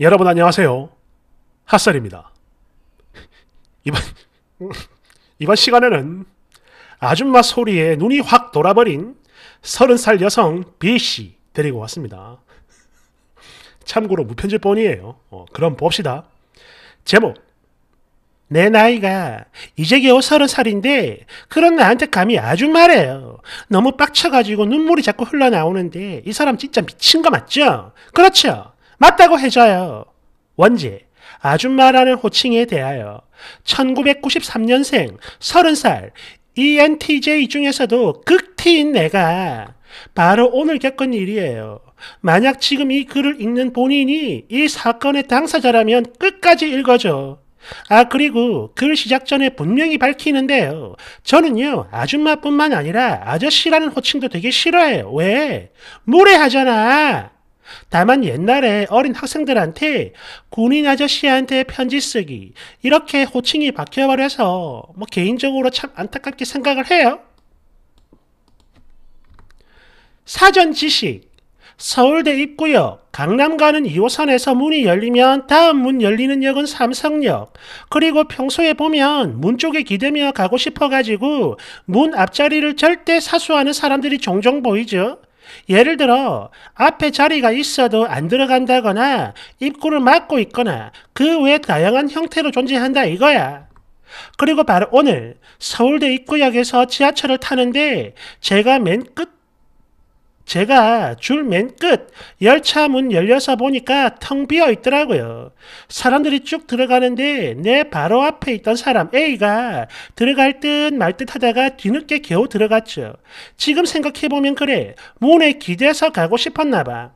여러분 안녕하세요. 핫살입니다. 이번, 이번 시간에는 아줌마 소리에 눈이 확 돌아버린 30살 여성 B씨 데리고 왔습니다. 참고로 무편집본이에요. 어, 그럼 봅시다. 제목 내 나이가 이제 겨우 30살인데 그런 나한테 감히 아줌마래요. 너무 빡쳐가지고 눈물이 자꾸 흘러나오는데 이 사람 진짜 미친 거 맞죠? 그렇죠. 맞다고 해줘요. 원제, 아줌마라는 호칭에 대하여 1993년생 30살 ENTJ 중에서도 극티인 내가 바로 오늘 겪은 일이에요. 만약 지금 이 글을 읽는 본인이 이 사건의 당사자라면 끝까지 읽어줘. 아 그리고 글 시작 전에 분명히 밝히는데요. 저는요 아줌마뿐만 아니라 아저씨라는 호칭도 되게 싫어해요. 왜? 무례하잖아. 다만 옛날에 어린 학생들한테 군인 아저씨한테 편지 쓰기 이렇게 호칭이 바뀌어버려서 뭐 개인적으로 참 안타깝게 생각을 해요. 사전 지식 서울대 입구역, 강남 가는 2호선에서 문이 열리면 다음 문 열리는 역은 삼성역. 그리고 평소에 보면 문 쪽에 기대며 가고 싶어가지고 문 앞자리를 절대 사수하는 사람들이 종종 보이죠. 예를 들어 앞에 자리가 있어도 안 들어간다거나 입구를 막고 있거나 그 외 다양한 형태로 존재한다 이거야. 그리고 바로 오늘 서울대 입구역에서 지하철을 타는데 제가 맨끝 제가 줄 맨 끝 열차 문 열려서 보니까 텅 비어 있더라고요. 사람들이 쭉 들어가는데 내 바로 앞에 있던 사람 A가 들어갈 듯 말 듯 하다가 뒤늦게 겨우 들어갔죠. 지금 생각해보면 그래. 문에 기대서 가고 싶었나 봐.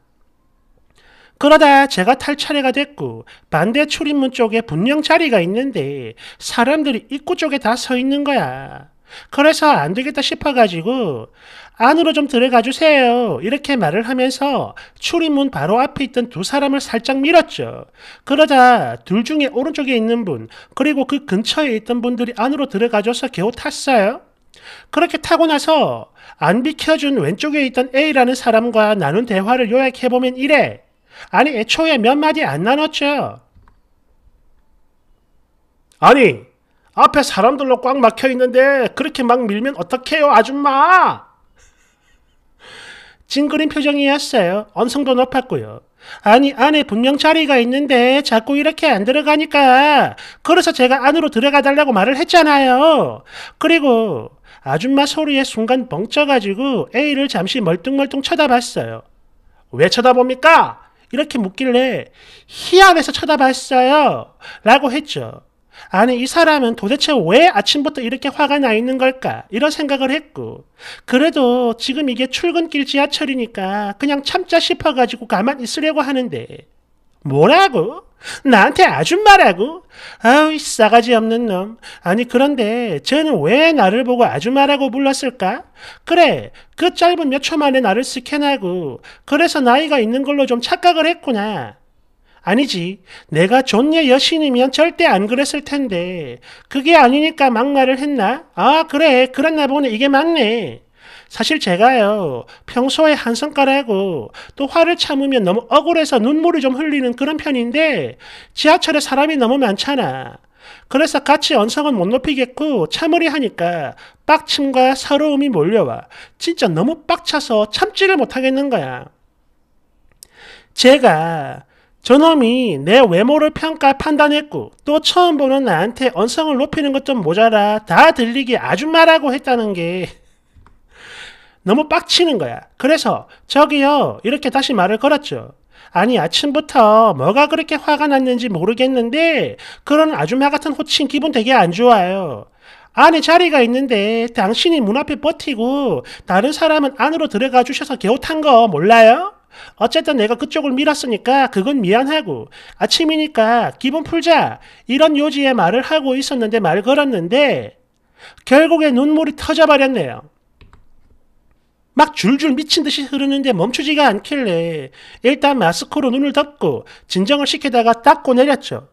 그러다 제가 탈 차례가 됐고 반대 출입문 쪽에 분명 자리가 있는데 사람들이 입구 쪽에 다 서 있는 거야. 그래서 안 되겠다 싶어가지고 안으로 좀 들어가 주세요. 이렇게 말을 하면서 출입문 바로 앞에 있던 두 사람을 살짝 밀었죠. 그러자 둘 중에 오른쪽에 있는 분, 그리고 그 근처에 있던 분들이 안으로 들어가줘서 겨우 탔어요. 그렇게 타고 나서 안 비켜준 왼쪽에 있던 A라는 사람과 나눈 대화를 요약해보면 이래. 아니, 애초에 몇 마디 안 나눴죠. 아니, 앞에 사람들로 꽉 막혀 있는데 그렇게 막 밀면 어떡해요, 아줌마! 찡그린 표정이었어요. 언성도 높았고요. 아니 안에 분명 자리가 있는데 자꾸 이렇게 안 들어가니까 그래서 제가 안으로 들어가 달라고 말을 했잖아요. 그리고 아줌마 소리에 순간 벙쪄가지고 A를 잠시 멀뚱멀뚱 쳐다봤어요. 왜 쳐다봅니까? 이렇게 묻길래 희안해서 쳐다봤어요. 라고 했죠. 아니 이 사람은 도대체 왜 아침부터 이렇게 화가 나 있는 걸까? 이런 생각을 했고 그래도 지금 이게 출근길 지하철이니까 그냥 참자 싶어가지고 가만 있으려고 하는데 뭐라고? 나한테 아줌마라고? 아우 이 싸가지 없는 놈. 아니 그런데 쟤는 왜 나를 보고 아줌마라고 불렀을까? 그래 그 짧은 몇 초 만에 나를 스캔하고 그래서 나이가 있는 걸로 좀 착각을 했구나. 아니지. 내가 존예 여신이면 절대 안 그랬을 텐데. 그게 아니니까 막말을 했나? 아, 그래. 그랬나 보네. 이게 맞네. 사실 제가요, 평소에 한 손가락하고 또 화를 참으면 너무 억울해서 눈물을 좀 흘리는 그런 편인데, 지하철에 사람이 너무 많잖아. 그래서 같이 언성은 못 높이겠고 참으리 하니까 빡침과 서러움이 몰려와 진짜 너무 빡쳐서 참지를 못하겠는 거야. 제가 저놈이 내 외모를 평가 판단했고 또 처음 보는 나한테 언성을 높이는 것 좀 모자라 다 들리게 아줌마라고 했다는 게 너무 빡치는 거야. 그래서 저기요 이렇게 다시 말을 걸었죠. 아니 아침부터 뭐가 그렇게 화가 났는지 모르겠는데 그런 아줌마 같은 호칭 기분 되게 안 좋아요. 안에 자리가 있는데 당신이 문 앞에 버티고 다른 사람은 안으로 들어가 주셔서 개웃한 거 몰라요? 어쨌든 내가 그쪽을 밀었으니까 그건 미안하고 아침이니까 기분 풀자 이런 요지의 말을 하고 있었는데 말 걸었는데 결국에 눈물이 터져버렸네요. 막 줄줄 미친 듯이 흐르는데 멈추지가 않길래 일단 마스크로 눈을 덮고 진정을 시키다가 닦고 내렸죠.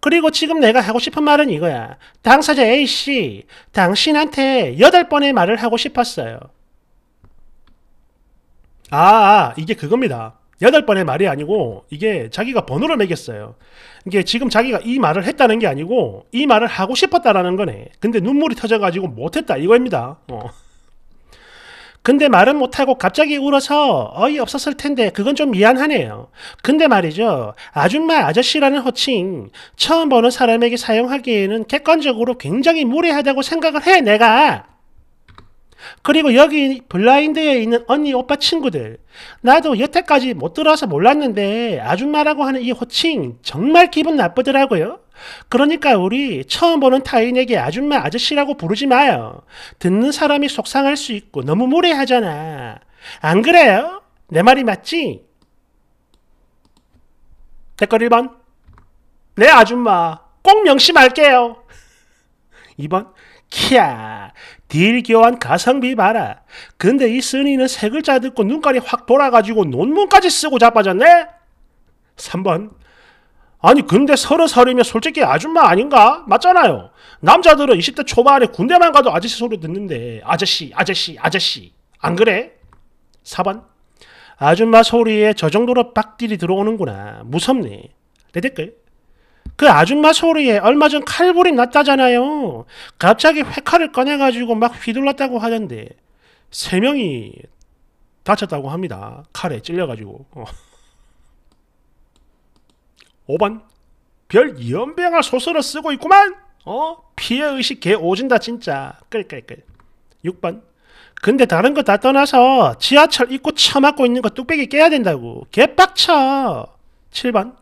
그리고 지금 내가 하고 싶은 말은 이거야. 당사자 A씨, 당신한테 여덟 번의 말을 하고 싶었어요. 아, 아, 이게 그겁니다. 여덟 번의 말이 아니고 이게 자기가 번호를 매겼어요. 이게 지금 자기가 이 말을 했다는 게 아니고 이 말을 하고 싶었다라는 거네. 근데 눈물이 터져가지고 못했다 이거입니다. 어. 근데 말은 못하고 갑자기 울어서 어이없었을 텐데 그건 좀 미안하네요. 근데 말이죠. 아줌마 아저씨라는 호칭 처음 보는 사람에게 사용하기에는 객관적으로 굉장히 무례하다고 생각을 해 내가. 그리고 여기 블라인드에 있는 언니, 오빠, 친구들. 나도 여태까지 못 들어서 와 몰랐는데 아줌마라고 하는 이 호칭 정말 기분 나쁘더라고요. 그러니까 우리 처음 보는 타인에게 아줌마, 아저씨라고 부르지 마요. 듣는 사람이 속상할 수 있고 너무 무례하잖아. 안 그래요? 내 말이 맞지? 댓글 1번. 내 아줌마. 꼭 명심할게요. 2번. 키야 딜교환 가성비 봐라 근데 이 쓰니는 세 글자 듣고 눈깔이 확 돌아가지고 논문까지 쓰고 자빠졌네? 3번 아니 근데 서른 서리면 솔직히 아줌마 아닌가? 맞잖아요 남자들은 20대 초반에 군대만 가도 아저씨 소리 듣는데 아저씨 아저씨 아저씨 안 그래? 4번 아줌마 소리에 저 정도로 빡딜이 들어오는구나 무섭네 내 댓글 그 아줌마 소리에 얼마 전 칼부림 났다잖아요. 갑자기 회칼을 꺼내가지고 막 휘둘렀다고 하던데 세 명이 다쳤다고 합니다. 칼에 찔려가지고. 어. 5번 별 연병할 소설을 쓰고 있구만. 어 피해의식 개 오진다 진짜. 끌끌끌. 6번 근데 다른 거 다 떠나서 지하철 입구 쳐맞고 있는 거 뚝배기 깨야 된다고. 개빡쳐. 7번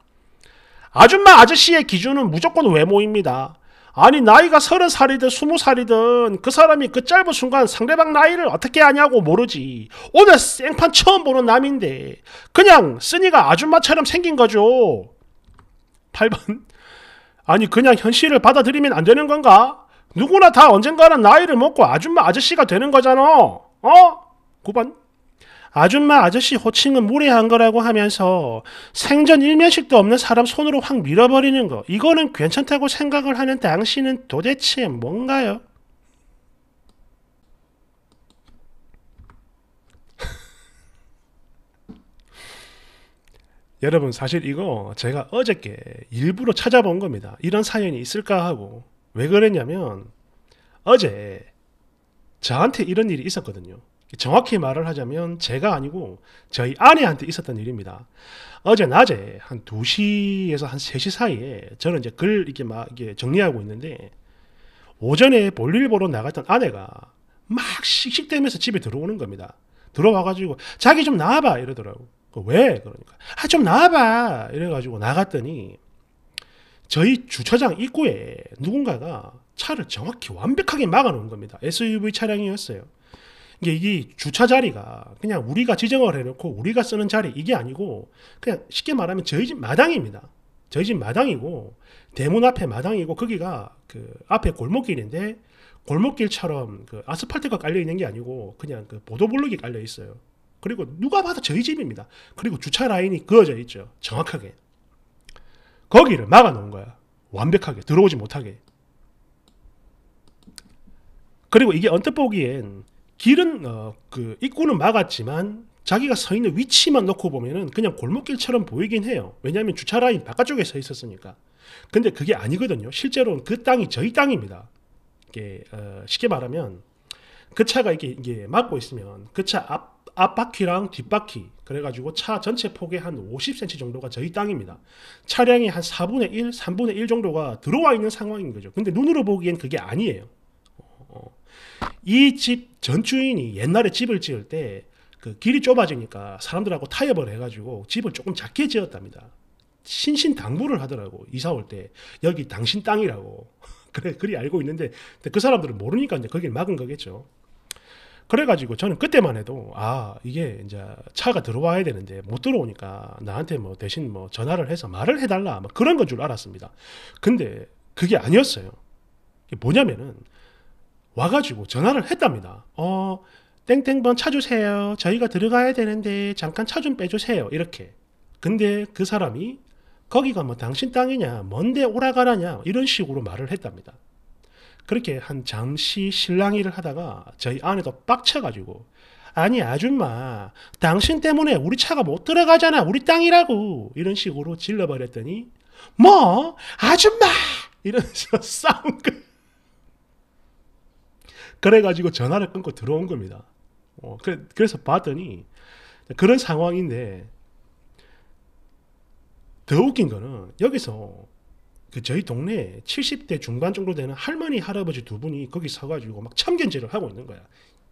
아줌마 아저씨의 기준은 무조건 외모입니다. 아니 나이가 서른 살이든 스무 살이든 그 사람이 그 짧은 순간 상대방 나이를 어떻게 아냐고 모르지 오늘 생판 처음 보는 남인데 그냥 쓰니가 아줌마처럼 생긴 거죠 8번 아니 그냥 현실을 받아들이면 안 되는 건가? 누구나 다 언젠가는 나이를 먹고 아줌마 아저씨가 되는 거잖아 어? 9번 아줌마 아저씨 호칭은 무례한 거라고 하면서 생전 일면식도 없는 사람 손으로 확 밀어버리는 거 이거는 괜찮다고 생각을 하는 당신은 도대체 뭔가요? 여러분 사실 이거 제가 어저께 일부러 찾아본 겁니다. 이런 사연이 있을까 하고 왜 그랬냐면 어제 저한테 이런 일이 있었거든요. 정확히 말을 하자면 제가 아니고 저희 아내한테 있었던 일입니다. 어제 낮에 한 2시에서 한 3시 사이에 저는 이제 글 이렇게 막 이게 정리하고 있는데 오전에 볼일 보러 나갔던 아내가 막 씩씩대면서 집에 들어오는 겁니다. 들어와가지고 자기 좀 나와봐 이러더라고. 그 왜? 그러니까 아 좀 나와봐 이래가지고 나갔더니 저희 주차장 입구에 누군가가 차를 정확히 완벽하게 막아놓은 겁니다. SUV 차량이었어요. 이게 이 주차 자리가 그냥 우리가 지정을 해놓고 우리가 쓰는 자리 이게 아니고 그냥 쉽게 말하면 저희 집 마당입니다. 저희 집 마당이고 대문 앞에 마당이고 거기가 그 앞에 골목길인데 골목길처럼 그 아스팔트가 깔려 있는 게 아니고 그냥 그 보도블록이 깔려 있어요. 그리고 누가 봐도 저희 집입니다. 그리고 주차 라인이 그어져 있죠. 정확하게. 거기를 막아 놓은 거야. 완벽하게 들어오지 못하게. 그리고 이게 언뜻 보기엔 길은 어, 그 입구는 막았지만 자기가 서 있는 위치만 놓고 보면은 그냥 골목길처럼 보이긴 해요. 왜냐하면 주차 라인 바깥쪽에 서 있었으니까. 근데 그게 아니거든요. 실제로는 그 땅이 저희 땅입니다. 이게 어, 쉽게 말하면 그 차가 이게 이게 막고 있으면 그 차 앞 앞바퀴랑 뒷바퀴 그래가지고 차 전체 폭의 한 50cm 정도가 저희 땅입니다. 차량의 한 4분의 1, 3분의 1 정도가 들어와 있는 상황인 거죠. 근데 눈으로 보기엔 그게 아니에요. 이집 전주인이 옛날에 집을 지을 때 그 길이 좁아지니까 사람들하고 타협을 해가지고 집을 조금 작게 지었답니다. 신신 당부를 하더라고 이사 올 때 여기 당신 땅이라고 그래 그리 알고 있는데 그 사람들은 모르니까 이제 거길 막은 거겠죠. 그래가지고 저는 그때만 해도 아 이게 이제 차가 들어와야 되는데 못 들어오니까 나한테 뭐 대신 뭐 전화를 해서 말을 해달라 뭐 그런 건 줄 알았습니다. 근데 그게 아니었어요. 뭐냐면은 와가지고 전화를 했답니다. 어, 땡땡번 찾으세요. 저희가 들어가야 되는데 잠깐 차 좀 빼주세요. 이렇게. 근데 그 사람이 거기가 뭐 당신 땅이냐, 뭔데 오라가라냐, 이런 식으로 말을 했답니다. 그렇게 한 잠시 실랑이를 하다가 저희 아내도 빡쳐가지고 아니 아줌마 당신 때문에 우리 차가 못 들어가잖아 우리 땅이라고 이런 식으로 질러버렸더니 뭐 아줌마 이러면서 싸운 거예요. 그래가지고 전화를 끊고 들어온 겁니다. 어, 그 그래서 봤더니 그런 상황인데 더 웃긴 거는 여기서 그 저희 동네 70대 중반 정도 되는 할머니 할아버지 두 분이 거기 서가지고 막 참견질을 하고 있는 거야.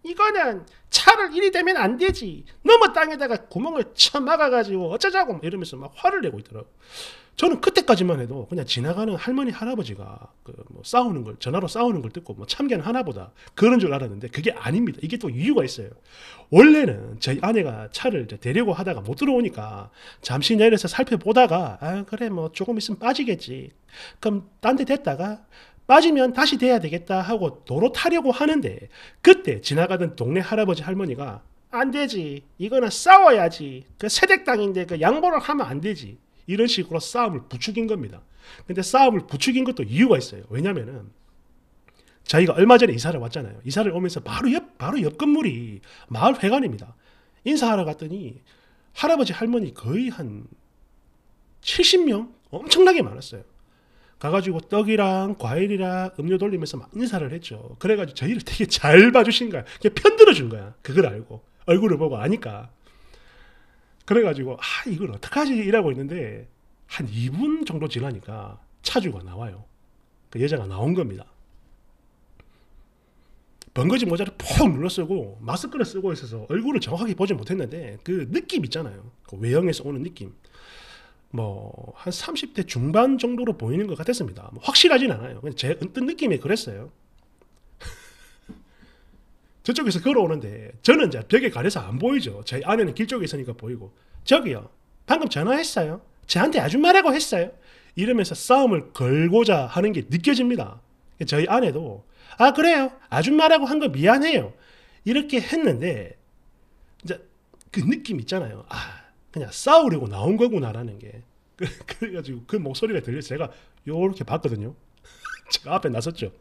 이거는 차를 이리 대면안 되지. 너무 땅에다가 구멍을 쳐막아가지고 어쩌자고 이러면서 막 화를 내고 있더라고. 저는 그때까지만 해도 그냥 지나가는 할머니 할아버지가 그뭐 싸우는 걸 전화로 싸우는 걸 듣고 뭐 참견하나 보다 그런 줄 알았는데 그게 아닙니다. 이게 또 이유가 있어요. 원래는 저희 아내가 차를 데리고 하다가 못 들어오니까 잠시 내려서 살펴보다가 아 그래 뭐 조금 있으면 빠지겠지. 그럼 딴데 됐다가 빠지면 다시 돼야 되겠다 하고 도로 타려고 하는데 그때 지나가던 동네 할아버지 할머니가 안 되지 이거는 싸워야지 그 세댁 땅인데 그 양보를 하면 안 되지 이런 식으로 싸움을 부추긴 겁니다. 근데 싸움을 부추긴 것도 이유가 있어요. 왜냐면은 자기가 얼마 전에 이사를 왔잖아요. 이사를 오면서 바로 옆 바로 옆 건물이 마을 회관입니다. 인사하러 갔더니 할아버지 할머니 거의 한 70명 엄청나게 많았어요. 가가지고 떡이랑 과일이랑 음료 돌리면서 막 인사를 했죠. 그래가지고 저희를 되게 잘 봐주신 거야. 그냥 편들어준 거야. 그걸 알고. 얼굴을 보고 아니까. 그래가지고, 아, 이걸 어떡하지? 이러고 있는데, 한 2분 정도 지나니까 차주가 나와요. 그 여자가 나온 겁니다. 번거지 모자를 푹 눌러 쓰고 마스크를 쓰고 있어서 얼굴을 정확하게 보지 못했는데 그 느낌 있잖아요. 그 외형에서 오는 느낌. 뭐한 30대 중반 정도로 보이는 것 같았습니다. 뭐 확실하진 않아요. 그냥 제 언뜻 느낌이 그랬어요. 저쪽에서 걸어오는데 저는 이제 벽에 가려서 안 보이죠. 저희 아내는 길 쪽에 있으니까 보이고 저기요 방금 전화했어요. 저한테 아줌마라고 했어요. 이러면서 싸움을 걸고자 하는 게 느껴집니다. 저희 아내도 아 그래요 아줌마라고 한 거 미안해요 이렇게 했는데 이제 그 느낌 있잖아요. 아 그냥 싸우려고 나온 거구나라는 게 그, 그래가지고 그 목소리가 들려 제가 요렇게 봤거든요. 제가 앞에 나섰죠.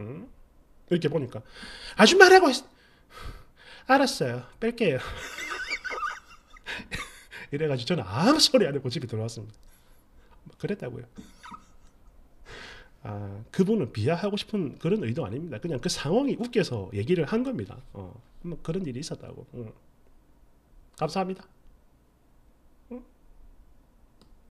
음? 이렇게 보니까 아줌마라고 했... 알았어요. 뺄게요. 이래가지고 저는 아무 소리 안 하고 집에 들어왔습니다. 그랬다고요. 아, 그분은 비하하고 싶은 그런 의도 아닙니다. 그냥 그 상황이 웃겨서 얘기를 한 겁니다. 어, 뭐 그런 일이 있었다고. 응. 감사합니다.